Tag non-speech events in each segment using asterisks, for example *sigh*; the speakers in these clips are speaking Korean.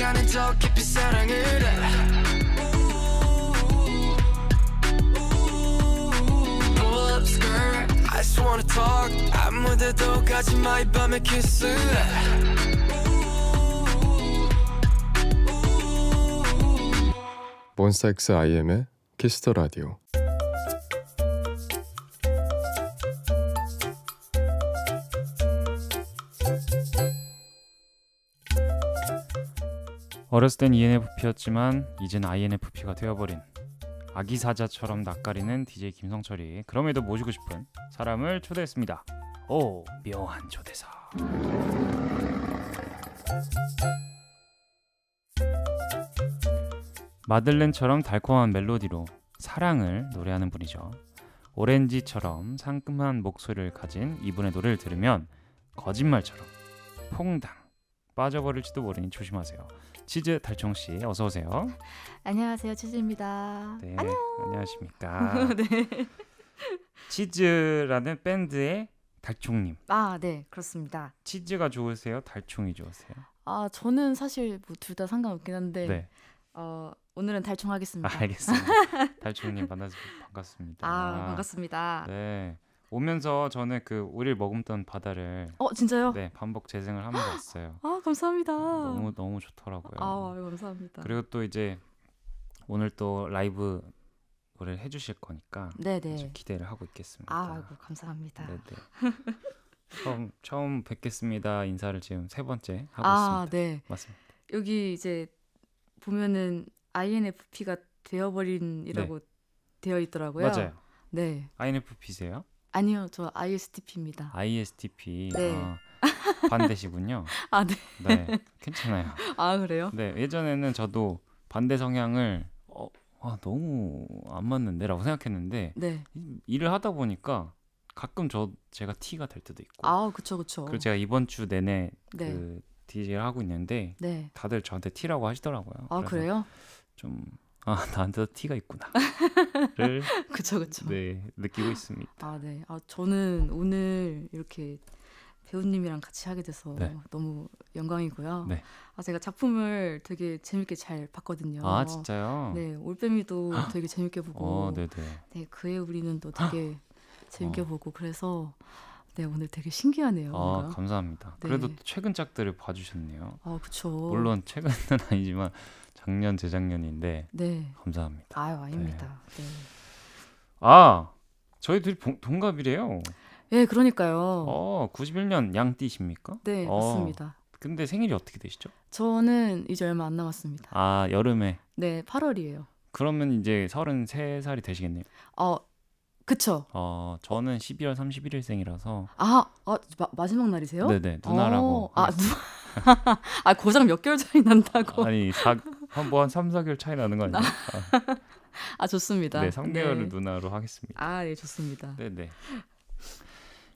시간은 더 깊이 사랑을 해 I just wanna talk 아무 데도 가지 마이 밤에 키스해 몬스타엑스 IM의 키스터 라디오 어렸을 땐 ENFP였지만 이젠 INFP가 되어버린 아기 사자처럼 낯가리는 DJ 김성철이 그럼에도 모시고 싶은 사람을 초대했습니다. 오 묘한 초대사. 마들렌처럼 달콤한 멜로디로 사랑을 노래하는 분이죠. 오렌지처럼 상큼한 목소리를 가진 이분의 노래를 들으면 거짓말처럼 퐁당 빠져버릴지도 모르니 조심하세요. 치즈 달총 씨 어서 오세요. *laughs* 안녕하세요 치즈입니다. 네, 안녕. 안녕하십니까. *laughs* 네. 치즈라는 밴드의 달총님. 아, 네, 그렇습니다. 치즈가 좋으세요? 달총이 좋으세요? 아, 저는 사실 뭐 둘 다 상관없긴 한데, 네. 어, 오늘은 달총하겠습니다. 아, 알겠습니다. *laughs* 달총님 만나서 반갑습니다. 아, 반갑습니다. 네. 오면서 전에 그 우릴 머금던 바다를 어 진짜요? 네 반복 재생을 하면서 아, 왔어요. 아 감사합니다. 너무 너무 좋더라고요. 아 감사합니다. 그리고 또 이제 오늘 또 라이브 노래를 해주실 거니까 네네 네. 기대를 하고 있겠습니다. 아 감사합니다. 네네. 네. *laughs* 처음 처음 뵙겠습니다 인사를 지금 세 번째 하고 아, 있습니다. 네 맞습니다. 여기 이제 보면은 INFP가 되어버린이라고 네. 되어 있더라고요. 맞아요. 네. INFP세요? 아니요, 저 ISTP입니다. ISTP. 네. 아, 반대시군요. *laughs* 아, 네. 네. 괜찮아요. 아, 그래요? 네. 예전에는 저도 반대 성향을 어, 아, 너무 안 맞는데라고 생각했는데 네. 일을 하다 보니까 가끔 저 제가 T가 될 때도 있고. 아, 그렇죠. 그렇죠. 그리고 제가 이번 주 내내 네. 그 DJ를 하고 있는데 네. 다들 저한테 T라고 하시더라고요. 아, 그래요? 좀아 나한테도 티가 있구나를 *laughs* 그쵸 그쵸 네 느끼고 있습니다. 아네아 네. 아, 저는 오늘 이렇게 배우님이랑 같이 하게 돼서 네. 너무 영광이고요. 네. 아 제가 작품을 되게 재밌게 잘 봤거든요. 아 진짜요? 네 올빼미도 *gasps* 되게 재밌게 보고, 어, 네 그의 우리는 또 되게 *gasps* 재밌게 어. 보고 그래서 네 오늘 되게 신기하네요. 아 감사합니다. 네. 그래도 최근 작들을 봐주셨네요. 아 그렇죠. 물론 최근은 *laughs* 아니지만 작년 재작년인데 네. 감사합니다. 아유 네. 아닙니다. 네. 네. 아 저희 둘이 동갑이래요. 예, 그러니까요. 어, 91년 양띠십니까? 네, 어, 맞습니다. 근데 생일이 어떻게 되시죠? 저는 이제 얼마 안 남았습니다. 아, 여름에. 네, 8월이에요. 그러면 이제 33살이 되시겠네요. 어, 그쵸. 어, 저는 11월 31일 생이라서. 아, 아 마, 지막 날이세요? 네네, 네. 누나라고. 어, 아, 누... *laughs* 아, 고작 몇 개월 차이 난다고. 아니, 4, 한뭐한 3, 뭐 4개월 차이 나는 거 아니에요? 아, *laughs* 아 좋습니다. 네, 3개월을 네. 누나로 하겠습니다. 아, 네, 좋습니다. 네, 네.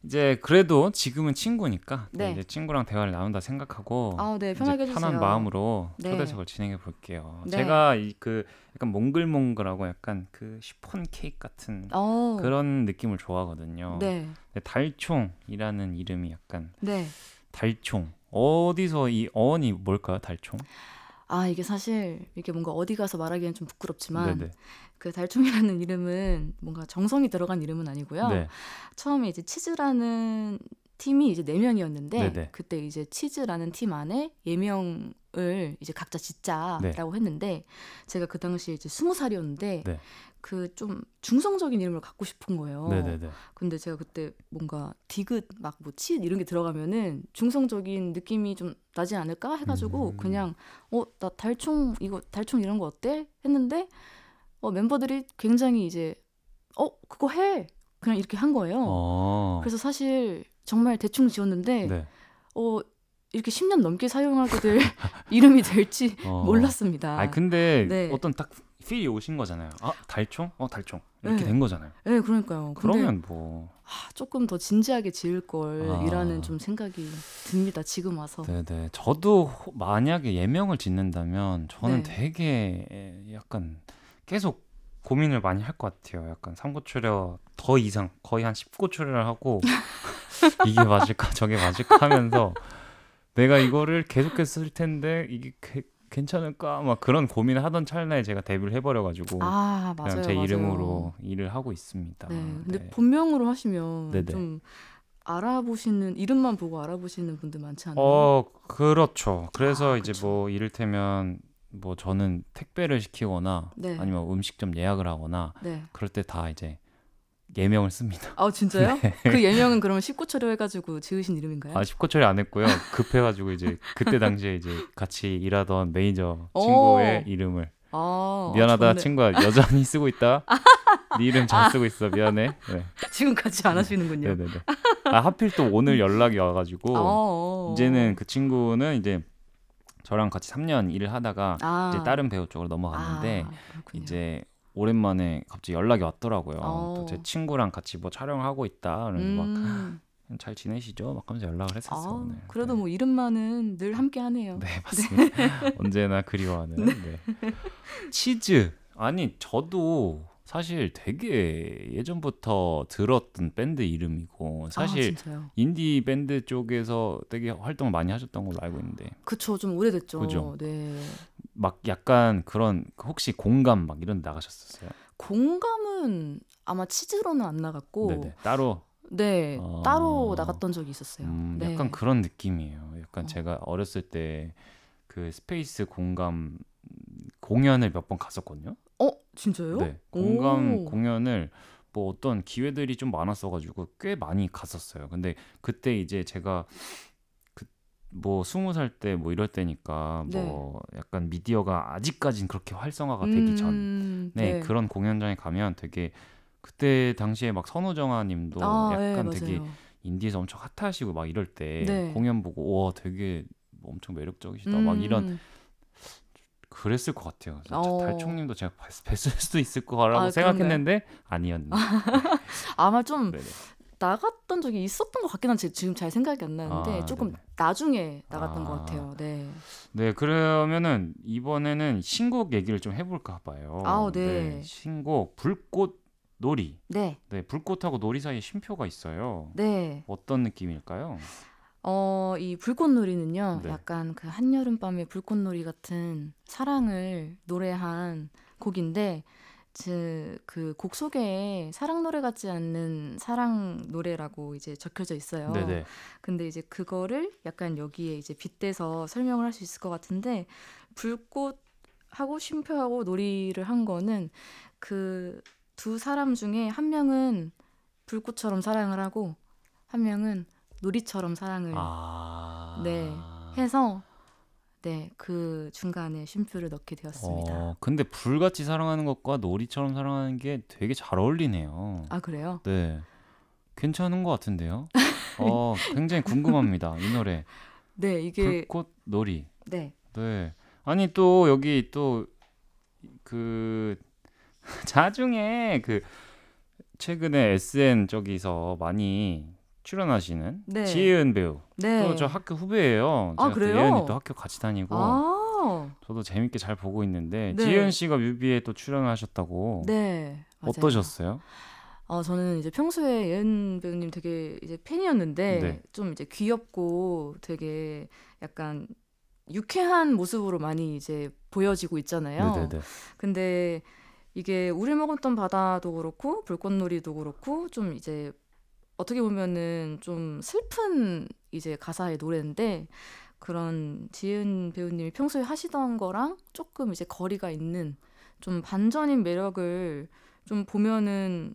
이제 그래도 지금은 친구니까 네. 이제 친구랑 대화를 나눈다 생각하고 아, 네, 편하게 편한 마음으로 네. 초대석을 진행해 볼게요. 네. 제가 이그 약간 몽글몽글하고 약간 그 시폰 케이크 같은 오. 어. 그런 느낌을 좋아하거든요. 네. 달총이라는 이름이 약간 네. 달총 어디서 이 어원이 뭘까요? 달총? 아 이게 사실 이게 뭔가 어디 가서 말하기엔 좀 부끄럽지만 네네. 그 달총이라는 이름은 뭔가 정성이 들어간 이름은 아니고요. 네. 처음에 이제 치즈라는 팀이 이제 네 명이었는데 그때 이제 치즈라는 팀 안에 예명을 이제 각자 짓자라고 네. 했는데 제가 그 당시에 이제 스무 살이었는데 네. 그좀 중성적인 이름을 갖고 싶은 거예요. 네네네. 근데 제가 그때 뭔가 디귿 막 뭐 치읓 이런 게 들어가면은 중성적인 느낌이 좀 나지 않을까 해가지고 음. 그냥 어 나 달총 이거 달총 이런 거 어때 했는데 어 멤버들이 굉장히 이제 어 그거 해 그냥 이렇게 한 거예요. 어. 그래서 사실 정말 대충 지었는데 네. 어 이렇게 10년 넘게 사용하게 될 *laughs* 이름이 될지 어. 몰랐습니다. 아 근데 네. 어떤 딱 필이 오신 거잖아요. 아 달총? 어 달총 이렇게 네. 된 거잖아요. 네 그러니까요. 그러면 뭐 아, 조금 더 진지하게 지을 걸이라는 아. 좀 생각이 듭니다. 지금 와서. 네네. 저도 호, 만약에 예명을 짓는다면 저는 네. 되게 약간 계속 고민을 많이 할 것 같아요. 약간 삼고추려 더 이상 거의 한1고추려를 하고 *laughs* 이게 맞을까 저게 맞을까 하면서 내가 이거를 계속해서 쓸 텐데 이게 괜찮을까 막 그런 고민을 하던 찰나에 제가 데뷔를 해버려가지고 아, 맞아요, 그냥 제 맞아요. 이름으로 일을 하고 있습니다. 네, 네. 근데 네. 본명으로 하시면 네네. 네. 좀 알아보시는 이름만 보고 알아보시는 분들 많지 않나요? 어 그렇죠. 그래서 아, 이제 뭐 이를테면 뭐 저는 택배를 시키거나 네. 아니면 음식점 예약을 하거나 네. 그럴 때 다 이제 예명을 씁니다. 아 진짜요? *laughs* 네. 그 예명은 그러면 19처리 해가지고 지으신 이름인가요? 아 19처리 안 했고요. 급해가지고 이제 그때 당시에 이제 같이 일하던 매니저 친구의 이름을 아, 미안하다 아, 친구야 여전히 쓰고 있다. 네 이름 잘 쓰고 있어 미안해. 네. 지금까지 안 하시는군요. 네네네. 네, 네. 아 하필 또 오늘 연락이 와가지고 아, 어, 어. 이제는 그 친구는 이제 저랑 같이 3년 일을 하다가 아. 이제 다른 배우 쪽으로 넘어갔는데 아, 이제 오랜만에 갑자기 연락이 왔더라고요. 어. 제 친구랑 같이 뭐 촬영하고 있다. 그래서 음. 막잘 *laughs* 지내시죠? 막 하면서 연락을 했었어요. 아, 오늘. 그래도 네. 뭐 이름만은 늘 함께 하네요. 네, 네. 맞습니다. 네. *laughs* 언제나 그리워하는 네. 네. 치즈. 아니, 저도 사실 되게 예전부터 들었던 밴드 이름이고 아, 사실 아, 인디 밴드 쪽에서 되게 활동을 많이 하셨던 걸로 알고 있는데 그쵸 좀 오래됐죠 그죠? 네. 막 약간 그런 혹시 공감 막 이런 데 나가셨었어요? 공감은 아마 치즈로는 안 나갔고 네네. 따로 네 어... 따로 나갔던 적이 있었어요 음, 네. 약간 그런 느낌이에요 약간 어. 제가 어렸을 때 그 스페이스 공감 공연을 몇 번 갔었거든요 어 진짜요? 네 공감 오. 공연을 뭐 어떤 기회들이 좀 많았어가지고 꽤 많이 갔었어요. 근데 그때 이제 제가 그 뭐 스무 살 때 뭐 이럴 때니까 뭐 네. 약간 미디어가 아직까진 그렇게 활성화가 되기 음, 전에 네, 네. 그런 공연장에 가면 되게 그때 당시에 막 선우정아님도 아, 네, 약간 네, 되게 인디에서 엄청 핫하시고 막 이럴 때 네. 공연 보고 와 되게 뭐 엄청 매력적이시다 음. 막 이런 음. 그랬을 것 같아요. 어. 달총님도 제가 뵀을 수도 있을 거라고 아, 생각했는데 아니었네. *laughs* 아마 좀 네네. 나갔던 적이 있었던 것 같긴 한데 지금 잘 생각이 안 나는데 아, 조금 네네. 나중에 나갔던 아, 것 같아요. 네. 네 그러면은 이번에는 신곡 얘기를 좀 해볼까 봐요. 아, 네. 네. 신곡 불꽃 놀이. 네. 네 불꽃하고 놀이 사이에 쉼표가 있어요. 네. 어떤 느낌일까요? 어, 이 불꽃놀이는요, 네. 약간 그 한여름밤의 불꽃놀이 같은 사랑을 노래한 곡인데, 즉그곡 속에 사랑 노래 같지 않는 사랑 노래라고 이제 적혀져 있어요. 네네. 근데 이제 그거를 약간 여기에 이제 빗대서 설명을 할 수 있을 것 같은데 불꽃하고 쉼표하고 놀이를 한 거는 그 두 사람 중에 한 명은 불꽃처럼 사랑을 하고 한 명은 놀이처럼 사랑을 아... 네 해서 네그 중간에 쉼표를 넣게 되었습니다. 어, 근데 불같이 사랑하는 것과 놀이처럼 사랑하는 게 되게 잘 어울리네요. 아 그래요? 네 괜찮은 것 같은데요. *laughs* 어 굉장히 궁금합니다 이 노래. 네 이게 불꽃 놀이. 네. 네 아니 또 여기 또 그 *laughs* 자중에 그 최근에 SN 저기서 많이 출연하시는 네. 지혜은 배우. 네. 또저 학교 후배예요. 아, 그래요? 예은이 또 학교 같이 다니고. 아~ 저도 재밌게 잘 보고 있는데 네. 지혜은 씨가 뮤비에 또 출연하셨다고. 네. 맞아요. 어떠셨어요? 어, 저는 이제 평소에 예은 배우님 되게 이제 팬이었는데 네. 좀 이제 귀엽고 되게 약간 유쾌한 모습으로 많이 이제 보여지고 있잖아요. 네네네. 네, 네. 근데 이게 우리 먹었던 바다도 그렇고 불꽃놀이도 그렇고 좀 이제 어떻게 보면은 좀 슬픈 이제 가사의 노래인데 그런 지은 배우님이 평소에 하시던 거랑 조금 이제 거리가 있는 좀 반전인 매력을 좀 보면은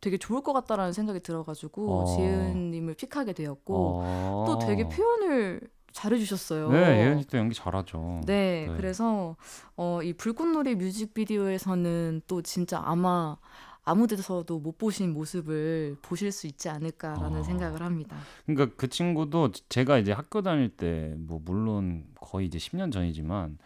되게 좋을 것 같다라는 생각이 들어가지고 어. 지은님을 픽하게 되었고 어. 또 되게 표현을 잘해주셨어요. 네, 예은이 또 연기 잘하죠. 네, 네. 그래서 어, 이 불꽃놀이 뮤직비디오에서는 또 진짜 아마 아무 데서도 못 보신 모습을 보실 수 있지 않을까라는 아. 생각을 합니다. 그러니까 그 친구도 제가 이제 학교 다닐 때 뭐 물론 거의 이제 10년 전이지만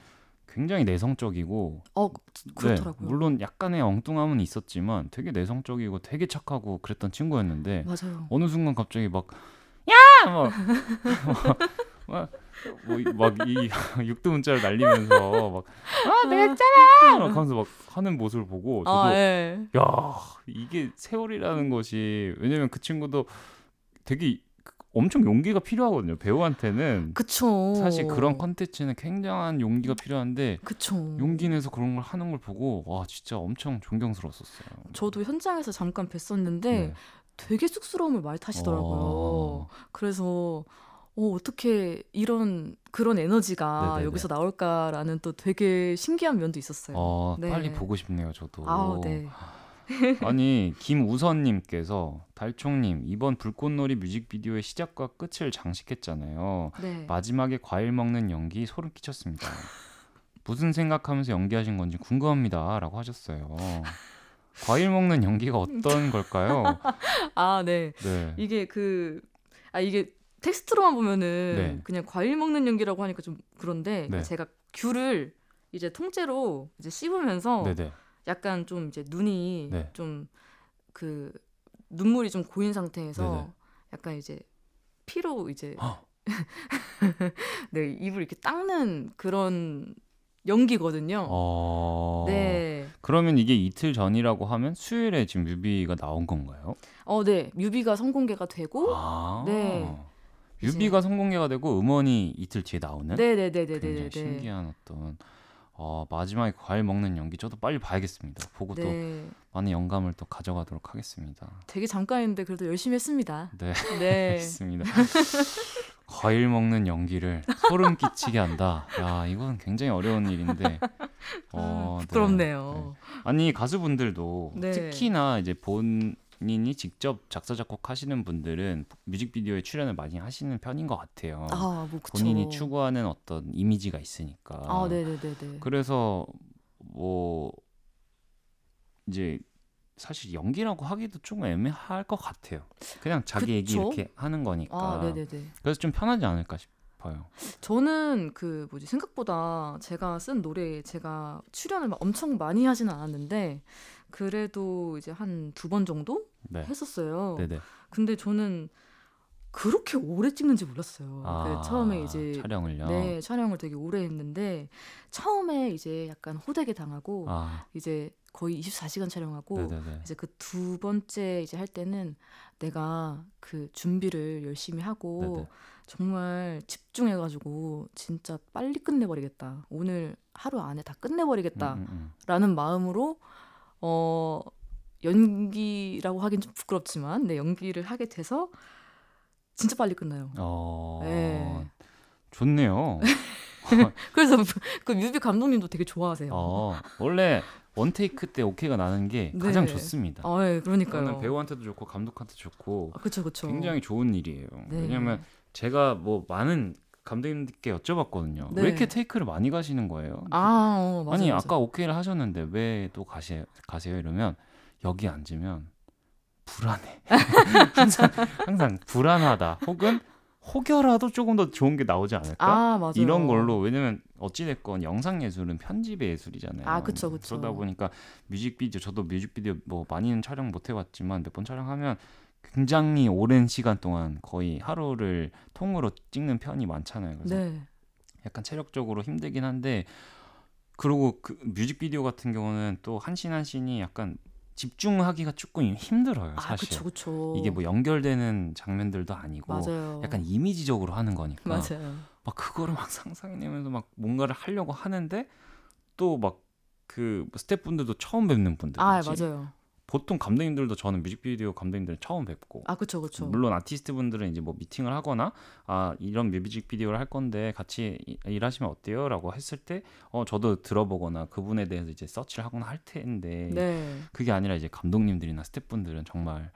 굉장히 내성적이고 어 그렇더라고요. 네, 물론 약간의 엉뚱함은 있었지만 되게 내성적이고 되게 착하고 그랬던 친구였는데 맞아요. 어느 순간 갑자기 막 야! 막, *laughs* 막, 막 뭐막이 *laughs* 육두문자를 날리면서 막아 아. 내가 했잖 음. 하면서 막 하는 모습을 보고 아, 저도 아, 네. 야 이게 세월이라는 것이 왜냐면 그 친구도 되게 엄청 용기가 필요하거든요 배우한테는 그쵸. 사실 그런 컨텐츠는 굉장한 용기가 필요한데 그쵸. 용기 내서 그런 걸 하는 걸 보고 와 진짜 엄청 존경스러웠었어요 저도 현장에서 잠깐 뵀었는데 네. 되게 쑥스러움을 많이 타시더라고요. 오. 어. 그래서 어, 어떻게 이런 그런 에너지가 네네네. 여기서 나올까라는 또 되게 신기한 면도 있었어요. 어, 네. 빨리 보고 싶네요, 저도. 아, 네. 아니 김우선님께서 달총님 이번 불꽃놀이 뮤직비디오의 시작과 끝을 장식했잖아요. 네. 마지막에 과일 먹는 연기 소름 끼쳤습니다. 무슨 생각하면서 연기하신 건지 궁금합니다라고 하셨어요. 과일 먹는 연기가 어떤 걸까요? *laughs* 아 네. 네. 이게 그 아 이게 텍스트로만 보면은 네. 그냥 과일 먹는 연기라고 하니까 좀 그런데 네. 제가 귤을 이제 통째로 이제 씹으면서 네네. 약간 좀 이제 눈이 네. 좀그 눈물이 좀 고인 상태에서 네네. 약간 이제 피로 이제 *laughs* 네 입을 이렇게 닦는 그런 연기거든요. 어... 네. 그러면 이게 이틀 전이라고 하면 수요일에 지금 뮤비가 나온 건가요? 어, 네. 뮤비가 선공개가 되고, 아~ 네. 뮤비가성공회가 되고 음원이 이틀 뒤에 나오는 네네네네네 네, 네, 네, 신기한 어떤 어, 마지막에 과일 먹는 연기 저도 빨리 봐야겠습니다. 보고 네. 또 많은 영감을 또 가져가도록 하겠습니다. 되게 잠깐인데 그래도 열심히 했습니다. 네, 네. 했습니다. *laughs* *laughs* 과일 먹는 연기를 소름 끼치게 한다. 야, 이건 굉장히 어려운 일인데. *laughs* 아, 어, 부럽네요 네. 아니 가수분들도 특히나 이제 본 본인이 직접 작사 작곡하시는 분들은 뮤직비디오에 출연을 많이 하시는 편인 것 같아요. 아, 뭐 본인이 추구하는 어떤 이미지가 있으니까. 아, 네네네네. 그래서 뭐 이제 사실 연기라고 하기도 좀 애매할 것 같아요. 그냥 자기 그쵸? 얘기 이렇게 하는 거니까. 아, 네네네. 그래서 좀 편하지 않을까 싶어요. 저는 그 뭐지 생각보다 제가 쓴 노래에 제가 출연을 엄청 많이 하지는 않았는데 그래도 이제 한 두 번 정도 네. 했었어요. 네네. 근데 저는 그렇게 오래 찍는지 몰랐어요. 아, 그 처음에 이제 촬영을요. 네, 촬영을 되게 오래 했는데 처음에 이제 약간 호되게 당하고 아. 이제 거의 24시간 촬영하고 네네네. 이제 그 두 번째 이제 할 때는 내가 그 준비를 열심히 하고 네네. 정말 집중해가지고 진짜 빨리 끝내버리겠다. 오늘 하루 안에 다 끝내버리겠다라는 음, 음, 음. 마음으로 어 연기라고 하긴 좀 부끄럽지만 네 연기를 하게 돼서 진짜 빨리 끝나요. 어... 네. 좋네요. *laughs* 그래서 그 뮤비 감독님도 되게 좋아하세요. 어, 원래 원테이크 때 오케이가 나는 게 네. 가장 좋습니다. 아, 예, 그러니까요. 배우한테도 좋고 감독한테 좋고. 아, 그쵸, 그쵸. 굉장히 좋은 일이에요. 네. 왜냐하면 제가 뭐 많은 감독님께 여쭤봤거든요. 네. 왜 이렇게 테이크를 많이 가시는 거예요? 아, 어, 맞아요, 니 아까 오케이를 하셨는데 왜 또 가세요? 가세요? 이러면 여기 앉으면 불안해. *laughs* 항상 항상 불안하다. 혹은 혹여라도 조금 더 좋은 게 나오지 않을까? 아, 이런 걸로 왜냐면 어찌됐건 영상 예술은 편집의 예술이잖아요. 아, 그쵸, 그쵸. 그러다 보니까 뮤직비디오 저도 뮤직비디오 뭐 많이는 촬영 못 해봤지만 몇 번 촬영하면 굉장히 오랜 시간 동안 거의 하루를 통으로 찍는 편이 많잖아요. 그래서 네. 약간 체력적으로 힘들긴 한데 그리고 그 뮤직비디오 같은 경우는 또한신한신이 약간 집중하기가 조금 힘들어요. 사실 아, 그쵸, 그쵸. 이게 뭐 연결되는 장면들도 아니고 맞아요. 약간 이미지적으로 하는 거니까 맞아요. 막 그거를 막 *laughs* 상상해내면서 막 뭔가를 하려고 하는데 또 막그 뭐 스태프분들도 처음 뵙는 분들 아 예, 맞아요. 보통 감독님들도 저는 뮤직비디오 감독님들은 처음 뵙고 아 그렇죠 그렇죠 물론 아티스트 분들은 이제 뭐 미팅을 하거나 아 이런 뮤직비디오를 할 건데 같이 일하시면 어때요라고 했을 때 어 저도 들어보거나 그분에 대해서 이제 서치를 하거나 할 텐데 네. 그게 아니라 이제 감독님들이나 스태프분들은 정말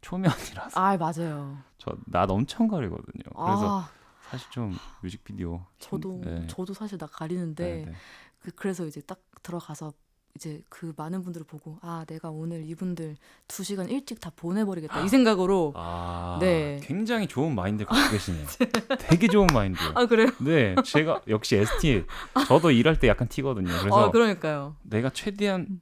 초면이라서 아 맞아요 저낯 엄청 가리거든요 그래서 아. 사실 좀 뮤직비디오 저도 네. 저도 사실 나 가리는데 네, 네, 그, 그래서 이제 딱 들어가서 이제 그 많은 분들을 보고 아 내가 오늘 이분들 두 시간 일찍 다 보내버리겠다 이 아. 생각으로 아, 네 굉장히 좋은 마인드 갖고 계시네요. *laughs* 네. 되게 좋은 마인드. 아 그래요? 네 제가 역시 ST 저도 일할 때 약간 튀거든요. 그래서 아, 그러니까요. 내가 최대한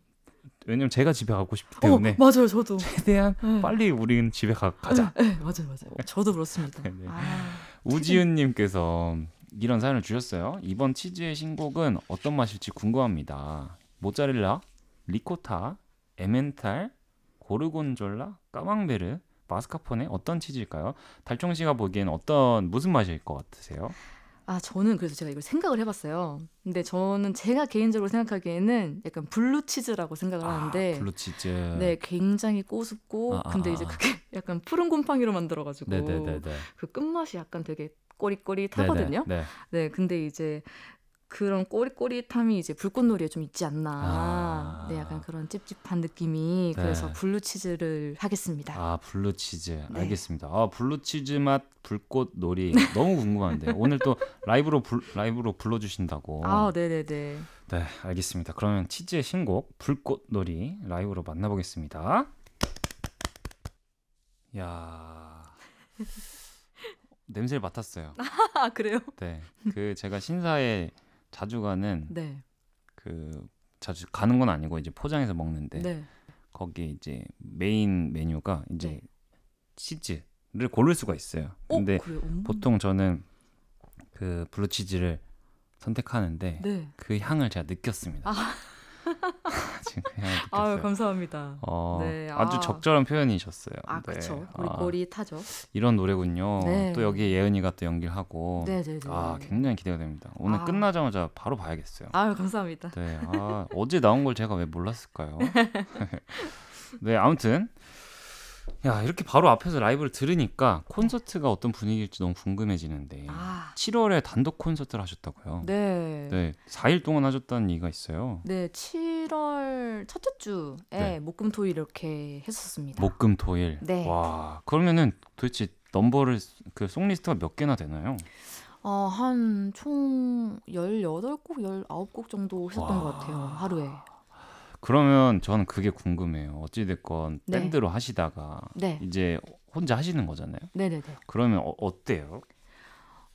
왜냐면 제가 집에 가고 싶기 어, 때문에 어, 맞아요 저도 최대한 네. 빨리 우리는 집에 가, 가자. 네, 네, 맞아요 맞아요 그러니까 저도 그렇습니다. *laughs* 네. 아, 우지은님께서 이런 사연을 주셨어요. 이번 치즈의 신곡은 어떤 맛일지 궁금합니다. 모짜렐라, 리코타, 에멘탈, 고르곤졸라, 까망베르, 마스카포네 어떤 치즈일까요? 달총 씨가 보기엔 어떤 무슨 맛일 것 같으세요? 아 저는 그래서 제가 이걸 생각을 해봤어요. 근데 저는 제가 개인적으로 생각하기에는 약간 블루 치즈라고 생각을 아, 하는데 블루 치즈 네 굉장히 꼬숩고 아, 아, 근데 아. 이제 그게 *laughs* 약간 푸른 곰팡이로 만들어가지고 네네네네. 네, 네, 네. 그 끝맛이 약간 되게 꼬리꼬리 타거든요. 네네, 네. 네, 근데 이제 그런 꼬릿꼬릿함이 이제 불꽃놀이에 좀 있지 않나. 아. 네, 약간 그런 찝찝한 느낌이 네. 그래서 블루치즈를 하겠습니다. 아, 블루치즈. 네. 알겠습니다. 아, 블루치즈 맛 불꽃놀이 너무 궁금한데 오늘 또 라이브로 불, 라이브로 불러주신다고. 아, 네, 네, 네. 네, 알겠습니다. 그러면 치즈의 신곡 불꽃놀이 라이브로 만나보겠습니다. 야. *laughs* 냄새를 맡았어요. 아, 그래요? 네. 그 제가 신사에 자주 가는 네. 그 자주 가는 건 아니고 이제 포장해서 먹는데 네. 거기에 이제 메인 메뉴가 이제 네. 치즈를 고를 수가 있어요. 어, 근데 그래 음. 보통 저는 그 블루 치즈를 선택하는데 네. 그 향을 제가 느꼈습니다. 아. *laughs* 아유 감사합니다. 어, 네, 아주 아. 적절한 표현이셨어요. 아 네. 그렇죠. 우리 꼬리 아, 타죠. 이런 노래군요. 네. 또 여기에 예은이가 또 연기를 하고 네, 네, 네. 아 굉장히 기대가 됩니다. 오늘 아. 끝나자마자 바로 봐야겠어요. 아유 감사합니다. 네, 아, 어제 나온 걸 제가 왜 몰랐을까요? *laughs* *laughs* 네 아무튼 야 이렇게 바로 앞에서 라이브를 들으니까 콘서트가 어떤 분위기일지 너무 궁금해지는데 아. 7월에 단독 콘서트를 하셨다고요? 네. 네, 4일 동안 하셨다는 얘기가 있어요. 네, 7월 첫째 주에 네. 목금토일 이렇게 했었습니다. 목금토일. 네. 와 그러면은 도대체 넘버를 그 송리스트가 몇 개나 되나요? 어, 한 총 18곡, 19곡 정도 했었던 것 같아요. 하루에. 그러면 저는 그게 궁금해요. 어찌됐건 네. 밴드로 하시다가 네. 이제 혼자 하시는 거잖아요. 네네네. 그러면 어, 때요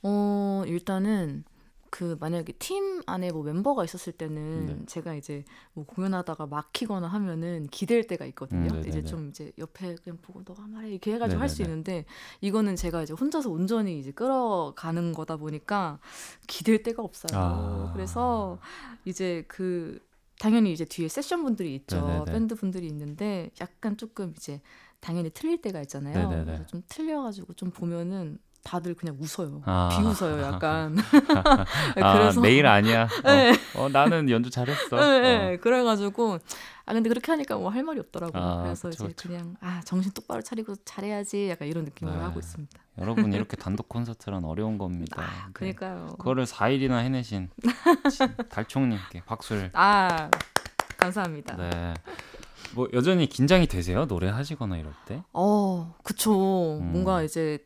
어, 일단은 그 만약에 팀 안에 뭐 멤버가 있었을 때는 네. 제가 이제 뭐 공연하다가 막히거나 하면은 기댈 때가 있거든요. 음, 이제 좀 이제 옆에 그냥 보고 너가 말해 이렇게 해가지고 할수 있는데 이거는 제가 이제 혼자서 온전히 이제 끌어가는 거다 보니까 기댈 데가 없어요. 아. 그래서 이제 그 당연히 이제 뒤에 세션 분들이 있죠. 네네네. 밴드 분들이 있는데 약간 조금 이제 당연히 틀릴 때가 있잖아요. 네네네. 그래서 좀 틀려가지고 좀 보면은 다들 그냥 웃어요. 아. 비웃어요, 약간. *laughs* 아, *laughs* 그래서 내일 아니야. *laughs* 어. 네. 어, 나는 연주 잘했어. 네, 네, 어. 그래가지고 아 근데 그렇게 하니까 뭐 할 말이 없더라고요. 아, 그래서 그쵸, 이제 그쵸. 그냥 아 정신 똑바로 차리고 잘해야지 약간 이런 느낌으로 네. 하고 있습니다. 여러분 이렇게 단독 콘서트란 어려운 겁니다. 아, 네. 그러니까요. 그거를 4일이나 해내신 달총님께 박수를. 아 감사합니다. 네. 뭐 여전히 긴장이 되세요? 노래 하시거나 이럴 때? 어, 그쵸. 음. 뭔가 이제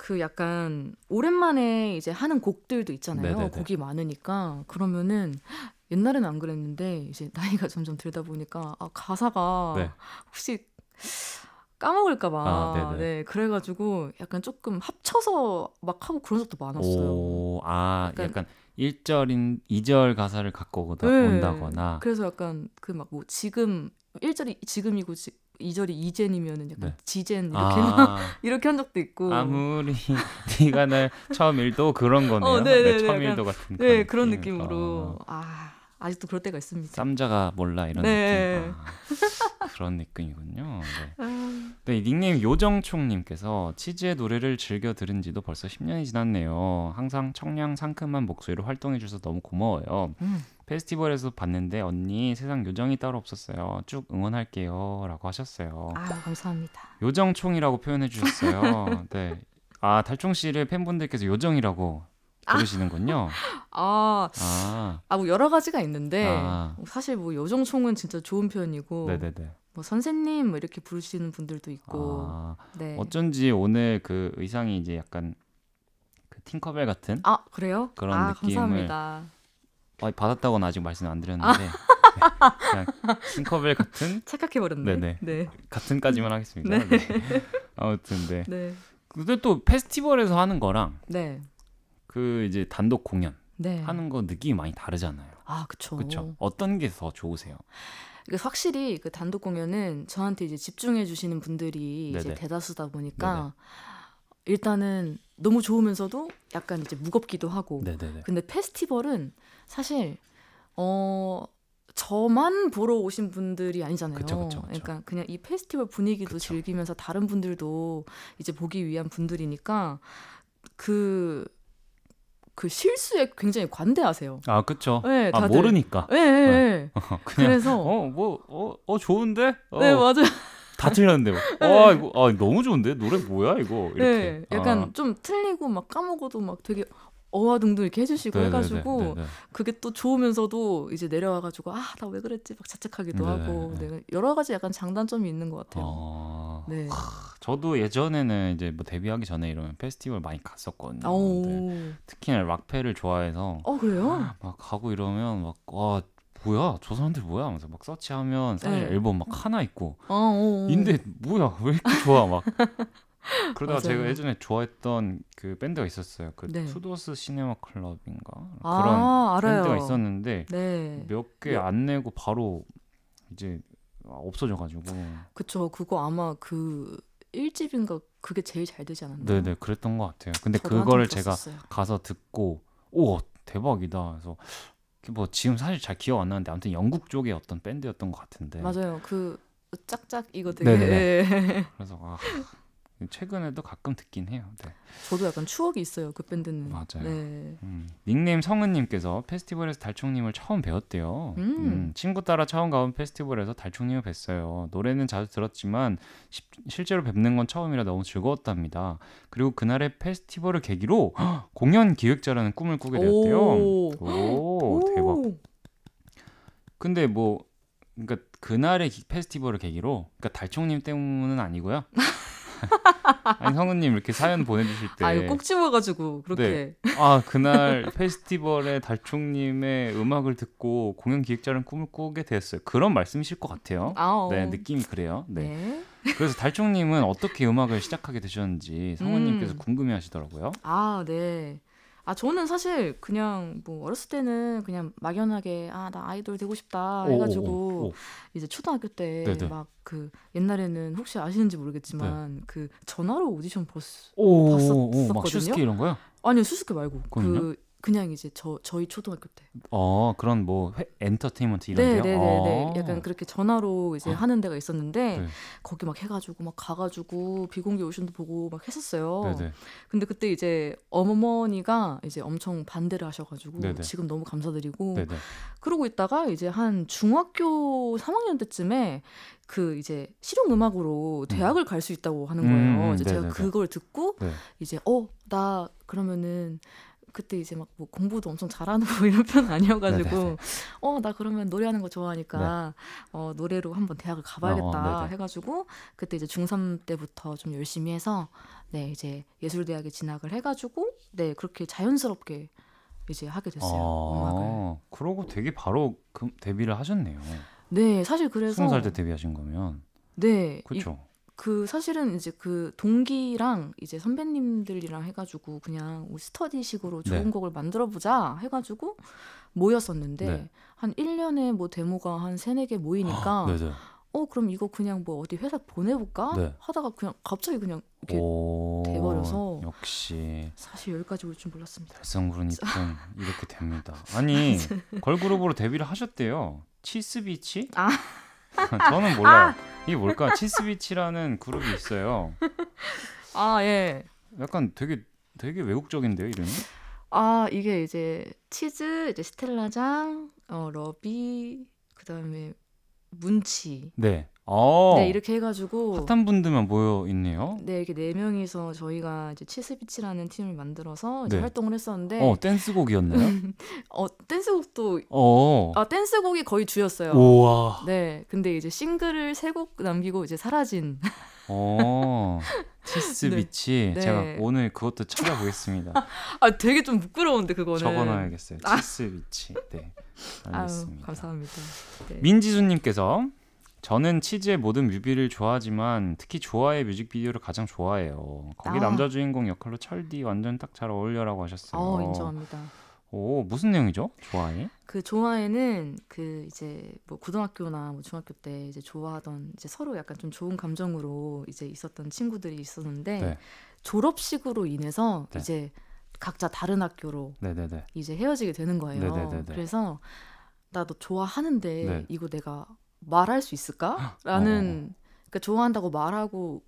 그 약간 오랜만에 이제 하는 곡들도 있잖아요. 네네네. 곡이 많으니까 그러면은 옛날에는 안 그랬는데 이제 나이가 점점 들다 보니까 아, 가사가 네. 혹시 까먹을까봐 아, 네 그래가지고 약간 조금 합쳐서 막 하고 그런 적도 많았어요. 오, 아 약간, 약간 1절인 2절 가사를 갖고 오다, 네. 온다거나 그래서 약간 그 막 뭐 지금 1절이 지금이고 지, 이절이 이젠이면은 약간 네. 지젠 이렇게 아~ *laughs* 이렇게 한 적도 있고 아무리 네가 날 처음 일도 그런 어, 거네요. 어, 네, 처음 일도 같은 네, 그런 예, 느낌. 으로아 어. 아직도 그럴 때가 있습니다. 쌈자가 몰라 이런 네. 느낌. 아, 그런 느낌이군요. 네. 네, 닉네임 요정총님께서 치즈의 노래를 즐겨 들은 지도 벌써 10년이 지났네요. 항상 청량 상큼한 목소리로 활동해 주셔서 너무 고마워요. 음. 페스티벌에서 봤는데 언니 세상 요정이 따로 없었어요. 쭉 응원할게요. 라고 하셨어요. 아 감사합니다. 요정총이라고 표현해 주셨어요. *laughs* 네. 아 달총 씨를 팬분들께서 요정이라고 아. 부르시는군요. *laughs* 아, 아, 아, 뭐 여러 가지가 있는데 아. 뭐 사실 뭐 요정총은 진짜 좋은 표현이고. 네네네. 뭐 선생님 뭐 이렇게 부르시는 분들도 있고. 아, 네. 어쩐지 오늘 그 의상이 이제 약간 그 팅커벨 같은. 아 그래요? 그런 아, 느낌을. 감사합니다. 어, 받았다고는 아직 말씀 안 드렸는데 아. 네. 그냥 싱커벨 같은 *laughs* 착각해 버렸네. 네네. 네. 같은까지만 하겠습니다. 네. 네. 아무튼 네. 네. 근데 또 페스티벌에서 하는 거랑 네. 그 이제 단독 공연 네. 하는 거 느낌이 많이 다르잖아요. 아, 그렇죠. 그렇죠. 어떤 게 더 좋으세요? 확실히 그 단독 공연은 저한테 이제 집중해 주시는 분들이 네네. 이제 대다수다 보니까 네네. 일단은 너무 좋으면서도 약간 이제 무겁기도 하고. 네네네. 근데 페스티벌은 사실 어 저만 보러 오신 분들이 아니잖아요. 그쵸, 그쵸, 그쵸. 그러니까 그냥 이 페스티벌 분위기도 즐기면서 다른 분들도 이제 보기 위한 분들이니까 그그 그 실수에 굉장히 관대하세요. 아, 그렇죠. 네, 아, 모르니까. 네, 네, 네. 네. *laughs* 그래서 어 뭐 어어 뭐, 어, 어, 좋은데? 어, 네, 맞아요. 다 틀렸는데. 뭐. 네. 아, 이거 아, 너무 좋은데? 노래 뭐야, 이거? 이렇게. 네, 약간 아. 좀 틀리고 막 까먹어도 막 되게 어와둥둥 이렇게 해주시고 네네네, 네, 네, 해가지고 네네. 네. 그게 또 좋으면서도 이제 내려와가지고 아나 왜 그랬지 막 자책하기도 네네, 하고 네, 여러 가지 약간 장단점이 있는 것 같아요. 어... 네. 저도 예전에는 이제 뭐 데뷔하기 전에 이러면 페스티벌 많이 갔었거든요. 특히나 락페를 좋아해서. 어 그래요? 막 가고 이러면 막와 뭐야 저 사람들 뭐야 하면서 막 서치하면 사실 네. 앨범 막 하나 있고 어. 어, 어. 인데 뭐야 왜 이렇게 좋아 막 *laughs* 그러다가 맞아요. 제가 예전에 좋아했던 그 밴드가 있었어요. 그 네. 투도스 시네마 클럽인가 아, 그런 아, 밴드가 있었는데 네. 몇개 네. 안 내고 바로 이제 없어져가지고. 그쵸. 그거 아마 그일집인가 그게 제일 잘 되지 않았나요? 네네 그랬던 것 같아요. 근데 그거를 제가 가서 듣고 오 대박이다. 그래서 뭐 지금 사실 잘 기억 안 나는데 아무튼 영국 쪽의 어떤 밴드였던 것 같은데. 맞아요. 그 짝짝 이거 되게. 네네. 네. 네. 그래서 아 최근에도 가끔 듣긴 해요. 네. 저도 약간 추억이 있어요. 그 밴드는. 맞아요. 네. 음, 닉네임 성은님께서 페스티벌에서 달총님을 처음 배웠대요. 음. 음, 친구 따라 처음 가본 페스티벌에서 달총님을 뵀어요. 노래는 자주 들었지만 시, 실제로 뵙는 건 처음이라 너무 즐거웠답니다. 그리고 그날의 페스티벌을 계기로 헉, *gasps* 공연 기획자라는 꿈을 꾸게 되었대요. 오, 오 대박. 근데 뭐 그러니까 그날의 페스티벌을 계기로 그러니까 달총님 때문은 아니고요. *laughs* *laughs* 아니 성우님 이렇게 사연 보내주실 때 아유 꼭 집어가지고 그렇게 네. 아 그날 *laughs* 페스티벌에 달총님의 음악을 듣고 공연 기획자는 꿈을 꾸게 되었어요 그런 말씀이실 것 같아요 아오. 네 느낌이 그래요 네, 네. 그래서 달총님은 어떻게 음악을 시작하게 되셨는지 성우님께서 음. 궁금해하시더라고요 아네 아 저는 사실 그냥 뭐 어렸을 때는 그냥 막연하게 아 나 아이돌 되고 싶다 해가지고 오, 오, 오. 이제 초등학교 때 막 그 옛날에는 혹시 아시는지 모르겠지만 네. 그 전화로 오디션 봤, 봤었거든요. 었막 슈스케 이런 거요? 아니요 슈스케 말고 그건요? 그 그냥 이제 저 저희 초등학교 때. 어 그런 뭐 회, 엔터테인먼트 이런 데요. 네네네. 아~ 네, 네, 네. 어. 약간 그렇게 전화로 이제 아. 하는 데가 있었는데 네. 거기 막 해가지고 막 가가지고 비공개 오션도 보고 막 했었어요. 네네. 근데 그때 이제 어머니가 이제 엄청 반대를 하셔가지고 네네. 지금 너무 감사드리고 네네. 그러고 있다가 이제 한 중학교 3학년 때쯤에 그 이제 실용 음악으로 음. 대학을 음. 갈수 있다고 하는 거예요. 음, 음. 이제 네네네. 제가 그걸 듣고 네. 이제 어나 그러면은 그때 이제 막 뭐 공부도 엄청 잘하는 거 *laughs* 이런 편 아니어가지고 네, 네, 네. 어나 그러면 노래하는 거 좋아하니까 네. 어 노래로 한번 대학을 가봐야겠다 어, 해가지고 그때 이제 중3 때부터 좀 열심히 해서 네 이제 예술대학에 진학을 해가지고 네 그렇게 자연스럽게 이제 하게 됐어요 아, 음악을. 그러고 되게 바로 그 데뷔를 하셨네요. 네 사실 그래서 20살 때 데뷔하신 거면 네 그렇죠. 그 사실은 이제 그 동기랑 이제 선배님들이랑 해가지고 그냥 스터디식으로 네. 좋은 네. 곡을 만들어 보자 해가지고 모였었는데 네. 한 1년에 뭐 데모가 한 3, 4개 모이니까 아, 어 그럼 이거 그냥 뭐 어디 회사 보내볼까 네. 하다가 그냥 갑자기 그냥 이렇게 오, 돼버려서 역시 사실 여기까지 올 줄 몰랐습니다. 달성그룹 이쁜 이렇게 됩니다. *laughs* 아니 걸그룹으로 데뷔를 하셨대요. 치스비치? 아 *laughs* 저는 몰라요. 아. 이게 뭘까? 치스비치라는 그룹이 있어요. 아 예. 약간 되게 되게 외국적인데요 이름이? 아 이게 이제 치즈 이제 스텔라장 어, 러비 그다음에 문치. 네. 어. 네, 이렇게 해가지고 핫한 분들만 모여 있네요. 네, 이렇게 네 명이서 저희가 이제 치스비치라는 팀을 만들어서 이제 네. 활동을 했었는데 어, 댄스곡이었나요? *laughs* 어, 댄스곡도 어. 아, 댄스곡이 거의 주였어요. 우와. 네, 근데 이제 싱글을 세 곡 남기고 이제 사라진. 어. *laughs* 치스비치 네. 네. 제가 네. 오늘 그것도 찾아보겠습니다. *laughs* 아 되게 좀 부끄러운데 그거는 적어놔야겠어요. 아. 치스비치 네 알겠습니다. 아유, 감사합니다. 네. 민지수님께서 저는 치즈의 모든 뮤비를 좋아하지만 특히 좋아의 뮤직비디오를 가장 좋아해요. 거기 아. 남자 주인공 역할로 철디 완전 딱 잘 어울려라고 하셨어요. 어, 인정합니다. 오, 무슨 내용이죠? 좋아해? 그 좋아해는 그 이제 뭐 고등학교나 뭐 중학교 때 이제 좋아하던 이제 서로 약간 좀 좋은 감정으로 이제 있었던 친구들이 있었는데 네. 졸업식으로 인해서 네. 이제 각자 다른 학교로 네네네. 이제 헤어지게 되는 거예요. 네네네네. 그래서 나도 좋아하는데 네 이거 내가 말할 수 있을까라는 어, 어, 어. 그러니까 좋아한다고 말하고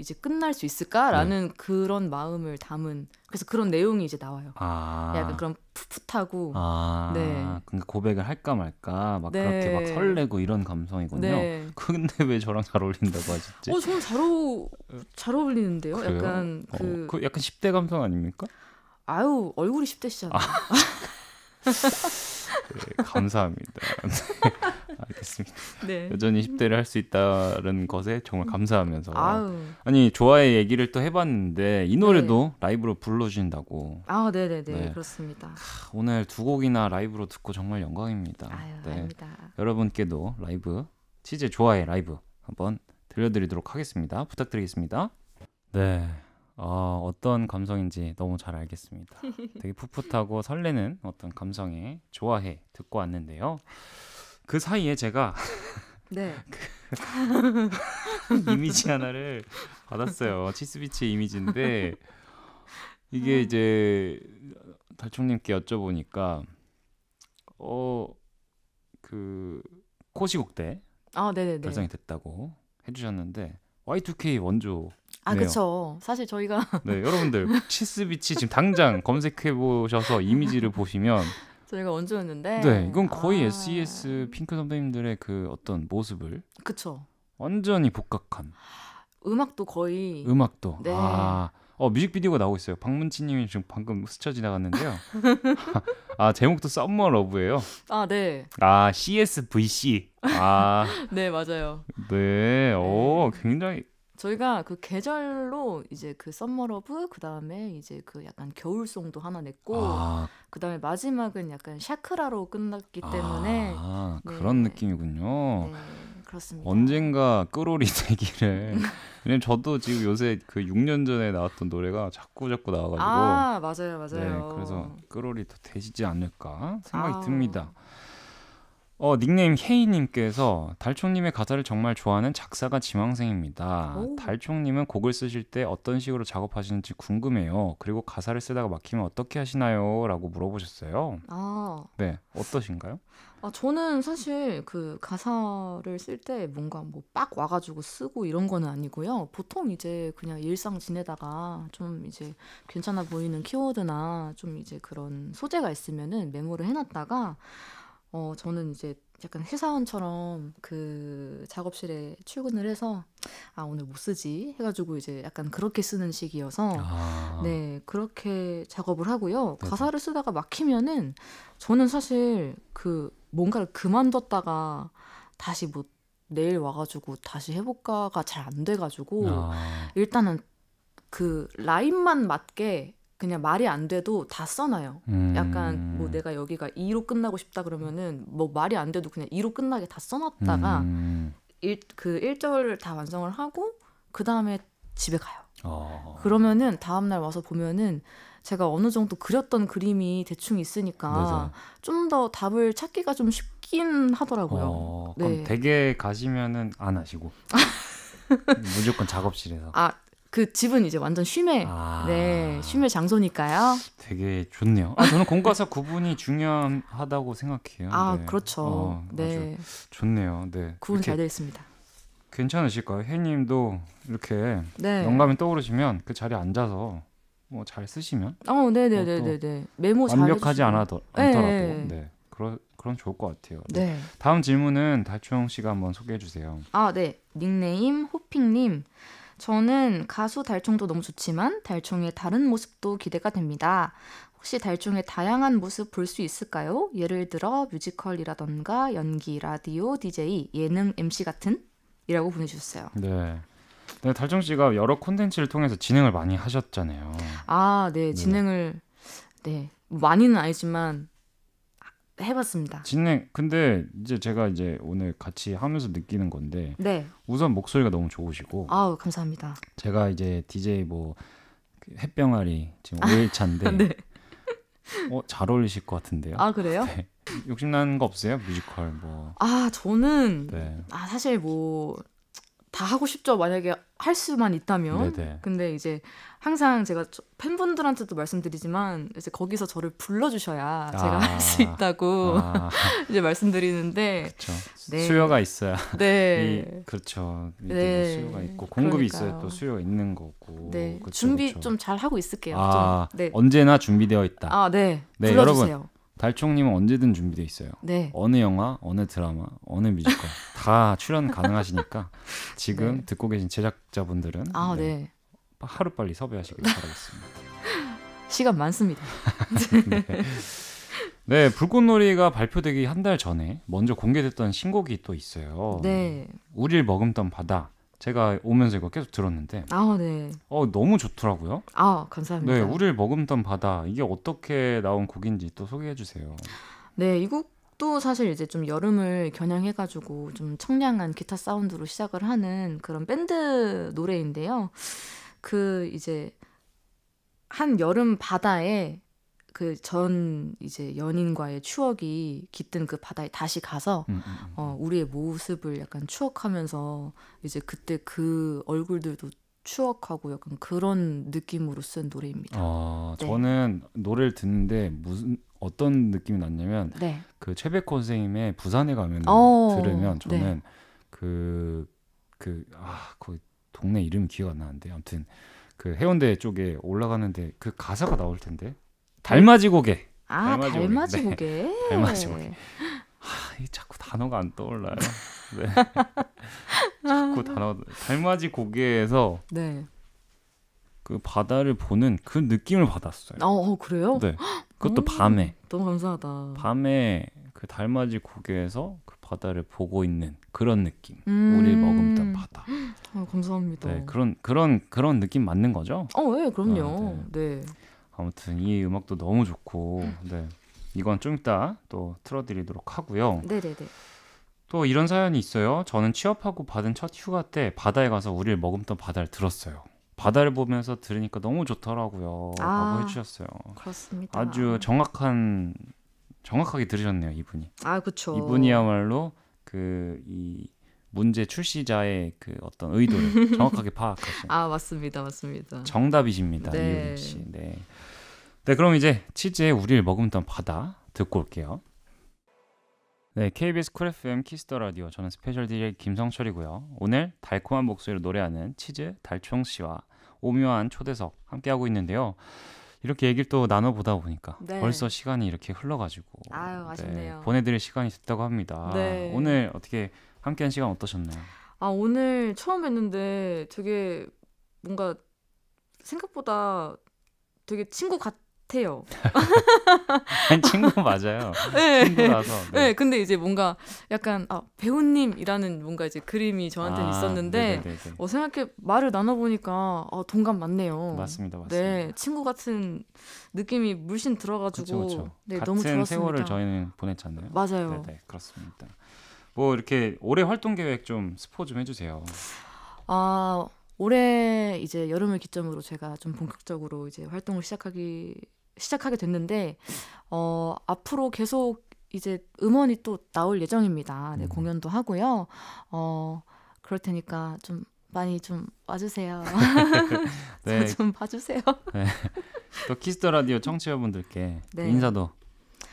이제 끝날 수 있을까라는 네. 그런 마음을 담은 그래서 그런 내용이 이제 나와요. 아. 약간 그런 풋풋하고 아. 네. 그러니까 고백을 할까 말까 막 네. 그렇게 막 설레고 이런 감성이군요. 네. 근데 왜 저랑 잘 어울린다고 하셨지? 어, 저는 잘, 어, 잘 어울리는데요. 그래요? 약간 어, 그... 그 약간 10대 감성 아닙니까? 아유, 얼굴이 10대시잖아요. 아. *laughs* 네, 감사합니다. *laughs* 알겠습니다. *laughs* 네. 여전히 10대를 할 수 있다는 것에 정말 감사하면서 아유. 아니 좋아의 얘기를 또 해봤는데 이 노래도 네. 라이브로 불러주신다고. 아 네네네 네, 네. 네. 그렇습니다. 하, 오늘 두 곡이나 라이브로 듣고 정말 영광입니다. 아유, 네. 아닙니다. 여러분께도 라이브 치즈 좋아의 라이브 한번 들려드리도록 하겠습니다. 부탁드리겠습니다. 네. 어, 어떤 감성인지 너무 잘 알겠습니다. *laughs* 되게 풋풋하고 설레는 어떤 감성의 좋아해 듣고 왔는데요. 그 사이에 제가 네. *laughs* 그 이미지 하나를 받았어요. 치스비치 이미지인데 이게 음. 이제 달총님께 여쭤보니까 어 그 코시국대 아, 네네네. 결정이 됐다고 해주셨는데 Y2K 원조. 아, 그쵸. 사실 저희가. 네, 여러분들, 치스비치 지금 당장 검색해 보셔서 이미지를 보시면 *laughs* 저희가 원조였는데. 네, 이건 거의 아. SES e 핑크 선배님들의 그 어떤 모습을. 그쵸. 완전히 복각한. 음악도 거의. 음악도. 네. 아. 어 뮤직비디오가 나오고 있어요. 박문치님이 지금 방금 스쳐 지나갔는데요. *laughs* 아 제목도 썸머 러브예요. 아 네. 아 CSVC. 아. *laughs* 네 맞아요. 네. 오 네. 굉장히 저희가 그 계절로 이제 그 썸머러브 그 다음에 이제 그 약간 겨울송도 하나 냈고 아. 그 다음에 마지막은 약간 샤크라로 끝났기 아, 때문에 아, 네. 그런 느낌이군요. 네, 그렇습니다. 언젠가 끌올이 *laughs* 되기를. 왜냐면 저도 지금 요새 그 6년 전에 나왔던 노래가 자꾸 자꾸 나와가지고 아 맞아요 맞아요. 네, 그래서 끌올이 더 되시지 않을까 생각이 아우. 듭니다. 어, 닉네임 헤이님께서 달총님의 가사를 정말 좋아하는 작사가 지망생입니다. 오. 달총님은 곡을 쓰실 때 어떤 식으로 작업하시는지 궁금해요. 그리고 가사를 쓰다가 막히면 어떻게 하시나요? 라고 물어보셨어요. 아, 네, 어떠신가요? 아, 저는 사실 그 가사를 쓸 때 뭔가 뭐 빡 와가지고 쓰고 이런 거는 아니고요. 보통 이제 그냥 일상 지내다가 좀 이제 괜찮아 보이는 키워드나 좀 이제 그런 소재가 있으면은 메모를 해놨다가 어, 저는 이제 약간 회사원처럼 그 작업실에 출근을 해서 아 오늘 못 쓰지 해가지고 이제 약간 그렇게 쓰는 식이어서 아. 네 그렇게 작업을 하고요 네 가사를 쓰다가 막히면은 저는 사실 그 뭔가를 그만뒀다가 다시 뭐 내일 와가지고 다시 해볼까가 잘 안 돼가지고 아. 일단은 그 라인만 맞게 그냥 말이 안 돼도 다 써놔요. 음. 약간 뭐 음. 내가 여기가 2로 끝나고 싶다 그러면은 뭐 말이 안 돼도 그냥 2로 끝나게 다 써놨다가 음. 일, 그 1절을 다 완성을 하고 그 다음에 집에 가요. 어. 그러면은 다음날 와서 보면은 제가 어느 정도 그렸던 그림이 대충 있으니까 좀 더 답을 찾기가 좀 쉽긴 하더라고요. 어, 그럼 네. 댁에 가시면은 안 하시고 *laughs* 무조건 작업실에서. 아그 집은 이제 완전 쉼의 아... 네 쉼의 장소니까요. 되게 좋네요. 아, 저는 공과사 구분이 중요하다고 생각해요. 아 네. 그렇죠. 어, 네 좋네요. 네 구분 잘되 있습니다. 괜찮으실까요? 혜님도 이렇게 네. 영감이 떠오르시면 그 자리에 앉아서 뭐잘 쓰시면. 어, 네네네네네. 네, 네, 네, 메모 잘 완벽하지 않아도 않더라도 네, 네. 그런 그럼 좋을 것 같아요. 네. 네. 다음 질문은 달총 씨가 한번 소개해 주세요. 아, 네. 닉네임 호핑님. 저는 가수 달총도 너무 좋지만 달총의 다른 모습도 기대가 됩니다. 혹시 달총의 다양한 모습 볼 수 있을까요? 예를 들어 뮤지컬이라던가 연기, 라디오, DJ, 예능 MC 같은 이라고 보내주셨어요. 네. 네, 달정 씨가 여러 콘텐츠를 통해서 진행을 많이 하셨잖아요. 아, 네, 네. 진행을 네, 네 많이는 아니지만 해봤습니다. 진행 근데 이제 제가 이제 오늘 같이 하면서 느끼는 건데 네. 우선 목소리가 너무 좋으시고 아우 감사합니다. 제가 이제 DJ 뭐 그 햇병아리 지금 5일차인데 아, *laughs* 네. 어, 잘 어울리실 것 같은데요. 아 그래요? 네. 욕심나는 거 없어요? 뮤지컬 뭐. 아 저는 네. 아 사실 뭐다 하고 싶죠. 만약에 할 수만 있다면. 네네. 네. 근데 이제 항상 제가 팬분들한테도 말씀드리지만 이제 거기서 저를 불러주셔야 아. 제가 할 수 있다고 아. *laughs* 이제 말씀드리는데 그쵸. 네. 수요가 있어야 네 이, 그렇죠 네. 뭐 수요가 있고 공급이 그러니까요. 있어야 또 수요가 있는 거고 네. 그쵸, 준비 좀 잘 하고 있을게요. 아, 네. 언제나 준비되어 있다. 아네 네, 불러주세요. 여러분 달총님은 언제든 준비돼 있어요. 네. 어느 영화, 어느 드라마, 어느 뮤지컬 *laughs* 다 출연 가능하시니까 지금 네. 듣고 계신 제작자분들은 아, 네. 네. 하루 빨리 섭외하시길 바라겠습니다. *laughs* 시간 많습니다. *laughs* 네. 네. 불꽃놀이가 발표되기 한 달 전에 먼저 공개됐던 신곡이 또 있어요. 네. 우릴 머금던 바다. 제가 오면서 이거 계속 들었는데 아, 네. 어, 너무 좋더라고요. 아, 감사합니다. 네, 우리를 머금던 바다. 이게 어떻게 나온 곡인지 또 소개해 주세요. 네, 이 곡도 사실 이제 좀 여름을 겨냥해 가지고 좀 청량한 기타 사운드로 시작을 하는 그런 밴드 노래인데요. 그 이제 한 여름 바다에 그전 이제 연인과의 추억이 깃든 그 바다에 다시 가서 음 음, 음, 음, 어, 우리의 모습을 약간 추억하면서 이제 그때 그 얼굴들도 추억하고 약간 그런 느낌으로 쓴 노래입니다. 아, 네. 저는 노래를 듣는데 무슨 어떤 느낌이 났냐면 네. 그 최백호 선생님의 부산에 가면 어, 들으면 네. 저는 그그 네. 그, 아, 그 동네 이름 기억 안 나는데 아무튼 그 해운대 쪽에 올라가는데 그 가사가 나올 텐데 달맞이 고개. 아, 달맞이 고개. 네. *laughs* 달맞이 고개. 아, 이 자꾸 단어가 안 떠올라요. *laughs* 네. *laughs* 자꾸 단어 달맞이 고개에서 네. 그 바다를 보는 그 느낌을 받았어요. 어, 어 그래요? 네. 그것도 음, 밤에. 너무 감사하다. 밤에 그 달맞이 고개에서 그 바다를 보고 있는 그런 느낌. 음. 우리 머금던 바다. 아, 감사합니다. 네, 그런 그런 그런 느낌 맞는 거죠? 어, 예, 네, 그럼요. 아, 네. 네. 아무튼 이 음악도 너무 좋고 음. 네 이건 좀 이따 또 틀어드리도록 하고요. 네네네. 또 이런 사연이 있어요. 저는 취업하고 받은 첫 휴가 때 바다에 가서 우리를 머금던 바다를 들었어요. 바다를 보면서 들으니까 너무 좋더라고요. 아, 라고 해주셨어요. 그렇습니다. 아주 정확한 정확하게 들으셨네요, 이분이. 아, 그렇 이분이야말로 그 이 문제 출시자의 그 어떤 의도를 *laughs* 정확하게 파악하신. 아, 맞습니다, 맞습니다. 정답이십니다, 네. 이분 씨. 네. 네, 그럼 이제 치즈의 우리를 머금던 바다 듣고 올게요. 네, KBS 쿨 FM 키스터 라디오 저는 스페셜 DJ 김성철이고요. 오늘 달콤한 목소리로 노래하는 치즈 달총 씨와 오묘한 초대석 함께 하고 있는데요. 이렇게 얘기를 또 나눠보다 보니까 네. 벌써 시간이 이렇게 흘러가지고 아유, 네, 보내드릴 시간이 됐다고 합니다. 네. 오늘 어떻게 함께한 시간 어떠셨나요? 아 오늘 처음 했는데 되게 뭔가 생각보다 되게 친구 같 같아요. *laughs* 아니, 친구 맞아요. 네. 친구라서. 네. 네. 근데 이제 뭔가 약간 아, 배우님이라는 뭔가 이제 그림이 저한테는 아, 있었는데 어, 생각해 말을 나눠 보니까 어, 동감 맞네요. 맞습니다, 네, 맞습니다. 네, 친구 같은 느낌이 물씬 들어가지고 그쵸, 그쵸. 네, 같은 너무 좋았습니다. 세월을 저희는 보냈잖아요. 맞아요. 네, 네, 그렇습니다. 뭐 이렇게 올해 활동 계획 좀 스포 좀 해주세요. 아 올해 이제 여름을 기점으로 제가 좀 본격적으로 이제 활동을 시작하기 시작하게 됐는데 어, 앞으로 계속 이제 음원이 또 나올 예정입니다. 네, 음. 공연도 하고요. 어, 그럴 테니까 좀 많이 좀 와주세요. *laughs* 네. *laughs* 좀 봐주세요. 네. 또 키스터 라디오 청취자분들께 네. 인사도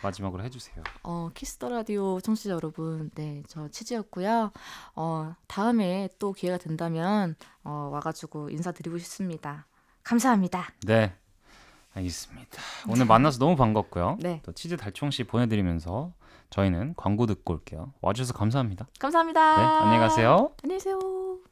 마지막으로 해주세요. 어, 키스터 라디오 청취자 여러분, 네, 저 치즈였고요. 어, 다음에 또 기회가 된다면 어, 와가지고 인사드리고 싶습니다. 감사합니다. 네, 알겠습니다. 오늘 만나서 너무 반갑고요. 네. 또 치즈 달총 씨 보내드리면서 저희는 광고 듣고 올게요. 와주셔서 감사합니다. 감사합니다. 네, 안녕히 가세요. 안녕히 계세요.